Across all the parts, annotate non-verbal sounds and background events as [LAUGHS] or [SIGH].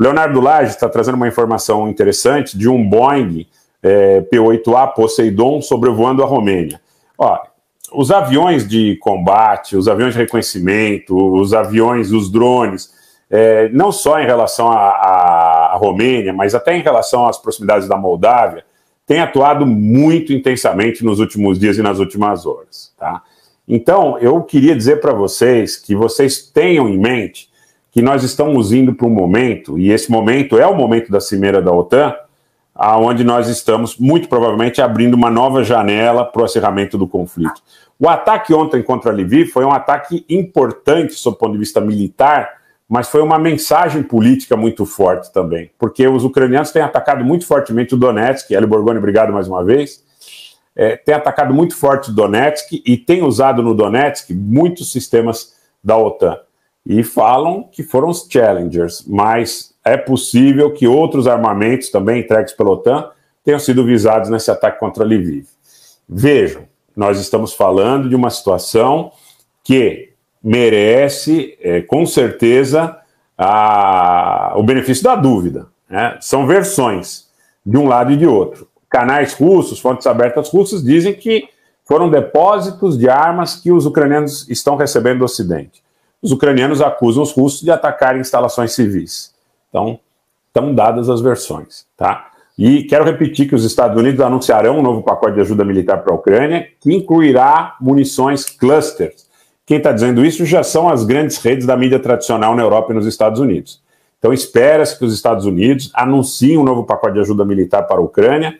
Leonardo Lage está trazendo uma informação interessante de um Boeing é, P-8A Poseidon sobrevoando a Romênia. Ó, os aviões de combate, os aviões de reconhecimento, os aviões, os drones, é, não só em relação à Romênia, mas até em relação às proximidades da Moldávia, têm atuado muito intensamente nos últimos dias e nas últimas horas. Tá? Então, eu queria dizer para vocês que vocês tenham em mente que nós estamos indo para um momento, e esse momento é o momento da cimeira da OTAN, aonde nós estamos, muito provavelmente, abrindo uma nova janela para o acerramento do conflito. O ataque ontem contra Lviv foi um ataque importante, sob o ponto de vista militar, mas foi uma mensagem política muito forte também, porque os ucranianos têm atacado muito fortemente o Donetsk. Eli Borgoni, obrigado mais uma vez. É, tem atacado muito forte o Donetsk e tem usado no Donetsk muitos sistemas da OTAN e falam que foram os Challengers, mas é possível que outros armamentos também entregues pela OTAN tenham sido visados nesse ataque contra Lviv. Vejam, nós estamos falando de uma situação que merece, é, com certeza, a, o benefício da dúvida. Né? São versões de um lado e de outro. Canais russos, fontes abertas russas, dizem que foram depósitos de armas que os ucranianos estão recebendo do Ocidente os ucranianos acusam os russos de atacar instalações civis. Então, estão dadas as versões, tá? E quero repetir que os Estados Unidos anunciarão um novo pacote de ajuda militar para a Ucrânia, que incluirá munições clusters. Quem está dizendo isso já são as grandes redes da mídia tradicional na Europa e nos Estados Unidos. Então, espera-se que os Estados Unidos anunciem um novo pacote de ajuda militar para a Ucrânia,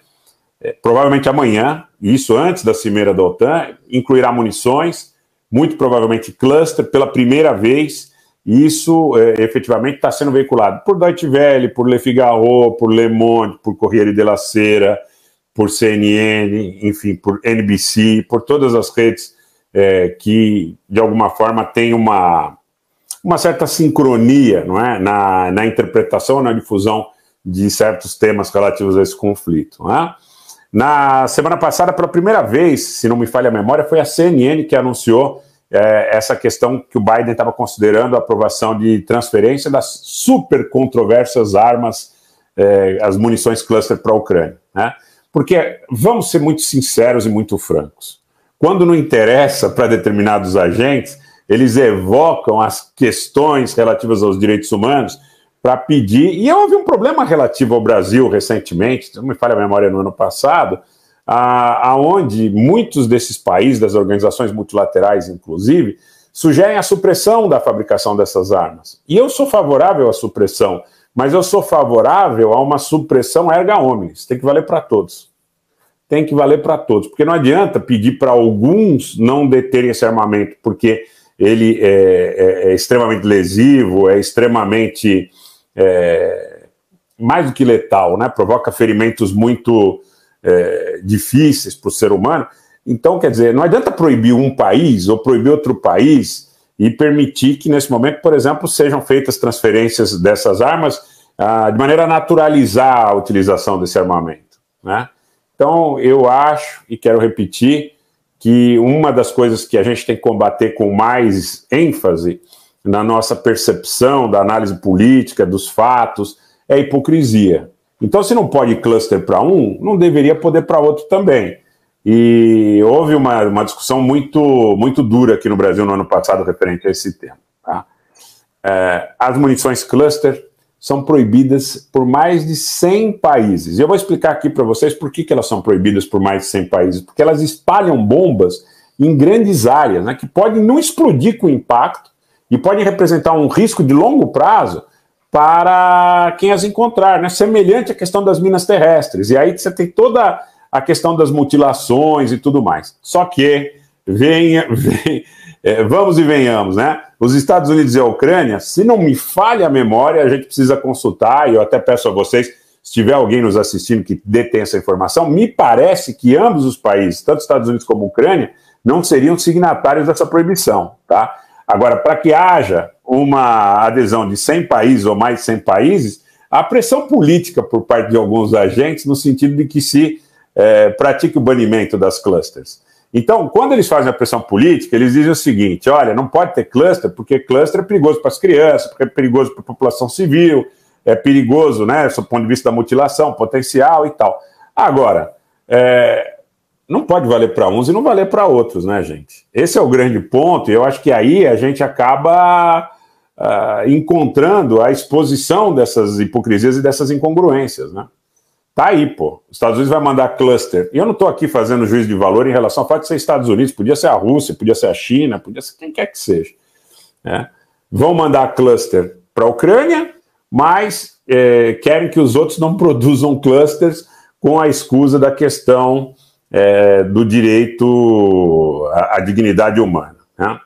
é, provavelmente amanhã, isso antes da cimeira da OTAN, incluirá munições, muito provavelmente cluster, pela primeira vez. Isso é, efetivamente está sendo veiculado por Deutsche Welle, por Le Figaro, por Le Monde, por Corriere della Sera, por CNN, enfim, por NBC, por todas as redes é, que, de alguma forma, têm uma, uma certa sincronia não é? na, na interpretação, na difusão de certos temas relativos a esse conflito. Não é? Na semana passada, pela primeira vez, se não me falha a memória, foi a CNN que anunciou é, essa questão que o Biden estava considerando a aprovação de transferência das super controversas armas, é, as munições cluster para a Ucrânia. Né? Porque vamos ser muito sinceros e muito francos. Quando não interessa para determinados agentes, eles evocam as questões relativas aos direitos humanos para pedir. E houve um problema relativo ao Brasil recentemente, não me falha a memória, no ano passado, a, aonde muitos desses países, das organizações multilaterais, inclusive, sugerem a supressão da fabricação dessas armas. E eu sou favorável à supressão, mas eu sou favorável a uma supressão erga omnes, tem que valer para todos. Tem que valer para todos, porque não adianta pedir para alguns não deterem esse armamento, porque ele é, é, é extremamente lesivo, é extremamente é, mais do que letal, né? provoca ferimentos muito é, difíceis para o ser humano. Então, quer dizer, não adianta proibir um país ou proibir outro país e permitir que, nesse momento, por exemplo, sejam feitas transferências dessas armas ah, de maneira a naturalizar a utilização desse armamento. Né? Então, eu acho, e quero repetir, que uma das coisas que a gente tem que combater com mais ênfase na nossa percepção da análise política, dos fatos, é hipocrisia. Então, se não pode cluster para um, não deveria poder para outro também. E houve uma, uma discussão muito, muito dura aqui no Brasil no ano passado referente a esse tema. Tá? É, as munições cluster são proibidas por mais de 100 países. E eu vou explicar aqui para vocês por que, que elas são proibidas por mais de 100 países. Porque elas espalham bombas em grandes áreas, né, que podem não explodir com impacto, e podem representar um risco de longo prazo para quem as encontrar, né? semelhante à questão das minas terrestres. E aí você tem toda a questão das mutilações e tudo mais. Só que, venha, [LAUGHS] é, vamos e venhamos, né? Os Estados Unidos e a Ucrânia, se não me falha a memória, a gente precisa consultar, e eu até peço a vocês, se tiver alguém nos assistindo que detém essa informação, me parece que ambos os países, tanto Estados Unidos como Ucrânia, não seriam signatários dessa proibição, tá? Agora, para que haja uma adesão de 100 países ou mais de 100 países, há pressão política por parte de alguns agentes no sentido de que se é, pratique o banimento das clusters. Então, quando eles fazem a pressão política, eles dizem o seguinte: olha, não pode ter cluster, porque cluster é perigoso para as crianças, porque é perigoso para a população civil, é perigoso, né, do ponto de vista da mutilação potencial e tal. Agora, é, não pode valer para uns e não valer para outros, né, gente? Esse é o grande ponto, e eu acho que aí a gente acaba uh, encontrando a exposição dessas hipocrisias e dessas incongruências, né? Tá aí, pô. Os Estados Unidos vai mandar cluster. E eu não estou aqui fazendo juízo de valor em relação ao fato de ser Estados Unidos, podia ser a Rússia, podia ser a China, podia ser quem quer que seja. Né? Vão mandar cluster para a Ucrânia, mas eh, querem que os outros não produzam clusters com a escusa da questão é, do direito à, à dignidade humana. Né?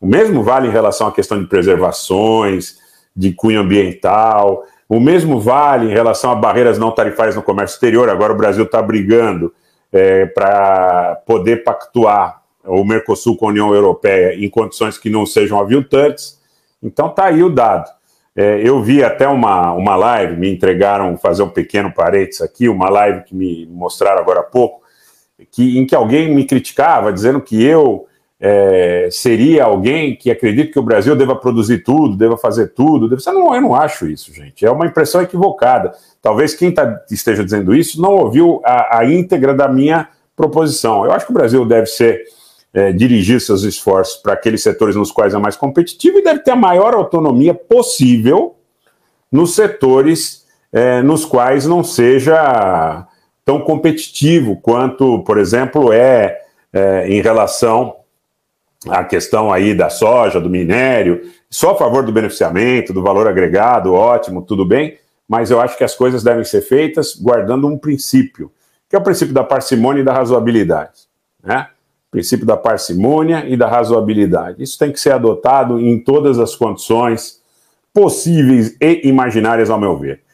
O mesmo vale em relação à questão de preservações, de cunho ambiental, o mesmo vale em relação a barreiras não tarifárias no comércio exterior. Agora o Brasil está brigando é, para poder pactuar o Mercosul com a União Europeia em condições que não sejam aviltantes. Então está aí o dado. É, eu vi até uma, uma live, me entregaram fazer um pequeno parênteses aqui, uma live que me mostraram agora há pouco, que, em que alguém me criticava, dizendo que eu é, seria alguém que acredita que o Brasil deva produzir tudo, deva fazer tudo. Deve... Não, eu não acho isso, gente. É uma impressão equivocada. Talvez quem tá, esteja dizendo isso não ouviu a, a, íntegra da minha proposição. Eu acho que o Brasil deve ser é, dirigir seus esforços para aqueles setores nos quais é mais competitivo e deve ter a maior autonomia possível nos setores é, nos quais não seja tão competitivo quanto, por exemplo, é, é em relação à questão aí da soja, do minério. Só a favor do beneficiamento, do valor agregado, ótimo, tudo bem, mas eu acho que as coisas devem ser feitas guardando um princípio, que é o princípio da parcimônia e da razoabilidade. Né? O princípio da parcimônia e da razoabilidade. Isso tem que ser adotado em todas as condições possíveis e imaginárias, ao meu ver.